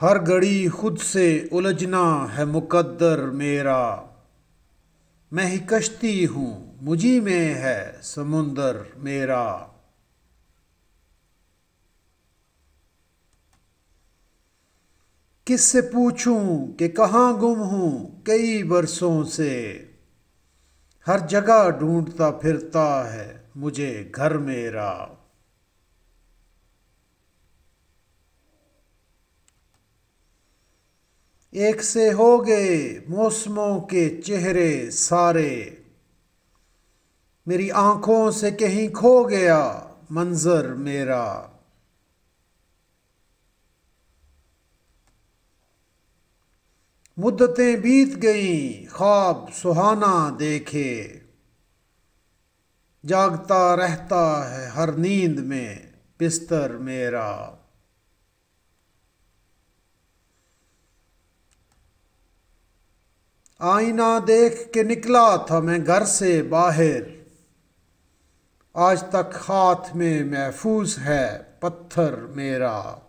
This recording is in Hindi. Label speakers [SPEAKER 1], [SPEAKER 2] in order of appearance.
[SPEAKER 1] हर घड़ी खुद से उलझना है मुकद्दर मेरा मैं ही कश्ती हूँ मुझी में है समुंदर मेरा किससे पूछूं कि कहाँ गुम हूँ कई बरसों से हर जगह ढूंढता फिरता है मुझे घर मेरा एक से हो गए मौसमों के चेहरे सारे मेरी आंखों से कहीं खो गया मंजर मेरा मुद्दतें बीत गईं ख्वाब सुहाना देखे जागता रहता है हर नींद में बिस्तर मेरा आईना देख के निकला था मैं घर से बाहर आज तक हाथ में महफूज है पत्थर मेरा